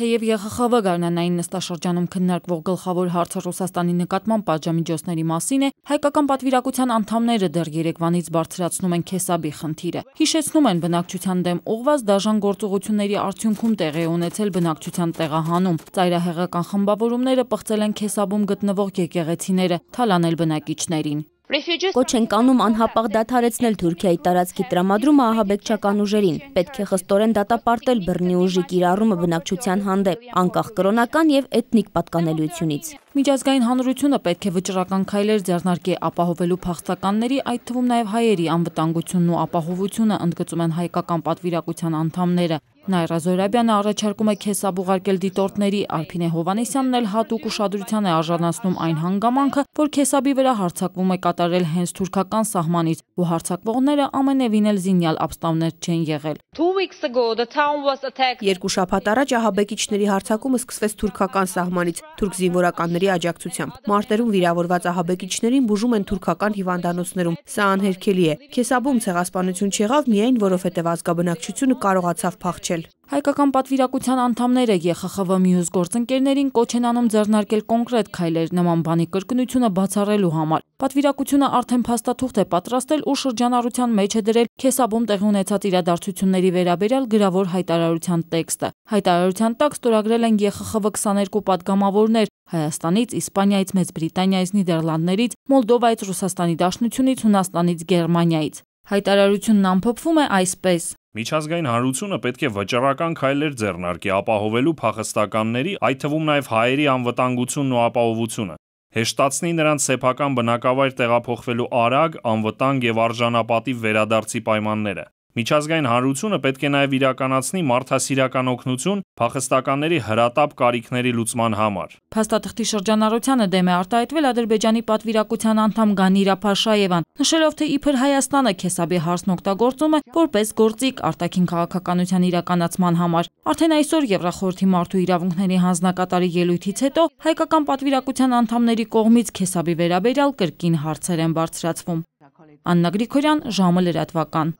Թեև ԵԽԽՎ գարնանային նստաշրջանում քննարկվող գլխավոր հարցը Ռուսաստանի նկատմամբ պատժամիջոցների մասին է, հայկական պատվիրակության անդամները դեռ Երևանից բարձրացնում են քեսաբի խնդիրը։ Հիշեցնում են բնակչության դեմ ուղված դաժան գործողությունների արդյունքում տեղի ունեցել բնակչության տեղահանում։ Ծայրահեղական խմբավորումները պղծել են քեսաբում գտնվող եկեղեցիները, թալանել բնակիչներին։ Կոչ են կանում անհապաղ դադարեցնել Թուրքիայի տարածքի տրամադրումը ահաբեկչական ուժերին։ Պետք է խստորեն դատապարտել բռնի ուժի կիրառումը բնակչության հանդեպ, անկախ կրոնական եւ էթնիկ պատկանելիությունից։ Միջազգային հանրությունը պետք է վճռական քայլեր ձեռնարկի ապահովելու փախստականների, այդ թվում նաև հայերի անվտանգությունն ու ապահովությունը ընդգծում են հայկական պատվիրակության անդամները։ Նայրա Զորաբյանը առաջարկում է քեսաբ ուղարկել դիտորդների, Արփինե Հովանեսյանն էլ հատուկ ուշադրության է արժանացնում այն հանգամանքը, որ քեսաբի վրա հարձակվում է կատարել հենց թուրքական սահմանից, ու հարձակվողները ամենևին էլ զինյալ ապստամներ չեն եղել։ Երկու շաբաթ առաջ ահաբեկիչների հարձակումը սկսվեց թուրքական սահմանից։ Թուրք զինվորականները կառույցների աջակցությամբ։ Մարտերում վիրավորված ահաբեկիչներին բուժում են թուրքական հիվանդանոցներում։ Սա անհերքելի է։ Քեսաբում ցեղասպանություն չեղավ միայն, որովհետև ազգաբնակչությունը կարողացավ փախչել։ Հայկական պատվիրակության անդամները ԵԽԽՎ մյուս գործընկերներին կոչ են անում ձեռնարկել կոնկրետ քայլեր նման բանի կրկնությունը բացառելու համար։ Պատվիրակությունը արդեն փաստաթուղթ է պատրաստել ու շրջանառության մեջ է դրել Քեսաբում տեղի ունեցած իրադարձությունների վերաբերյալ գրավոր հայտարարության տեքստը։ Հայտարարության տակ ստորագրել են ԵԽԽՎ 22 падգամավորներ Հայաստանից, Իսպանիայից, Մեծ Բրիտանիայից, Նիդերլանդներից, Մոլդովայից, Ռուսաստանի Դաշնությունից, Հունաստանից, Գերմանիայից։ Հայտարարությունն ամփոփվում է այսպես. Միջազգային հանրությունը պետք է վճռական քայլեր ձեռնարկի ապահովելու փախստականների, այդ թվում նաև հայերի անվտանգությունն ու ապահովությունը, հեշտացնի նրանց սեփական բնակավայր տեղափոխվելու արագ, անվտանգ և արժանապատիվ վերադարձի պայմանները։ Միջազգային հանրությունը պետք է նաև իրականացնի մարդասիրական օգնություն փախստականների հրատապ կարիքների լուծման համար։ Փաստաթղթի շրջանառությանը դեմ է արտահայտվել Ադրբեջանի պատվիրակության անդամ Գանիրա Փաշաևան, նշելով թե իբր Հայաստանը քեսաբի հարցն օգտագործում է որպես գործիք արտաքին քաղաքականության իրականացման համար։ Արդեն այսօր Եվրախորհրդի մարդու իրավունքների հանձնակատարի ելույթից հետո հայկական պատվիրակության անդամների կողմից քեսաբի վերաբերյալ կրկին հարցեր են բարձրացվում։ Աննա Գրիգորյան, ժամը լրատվական։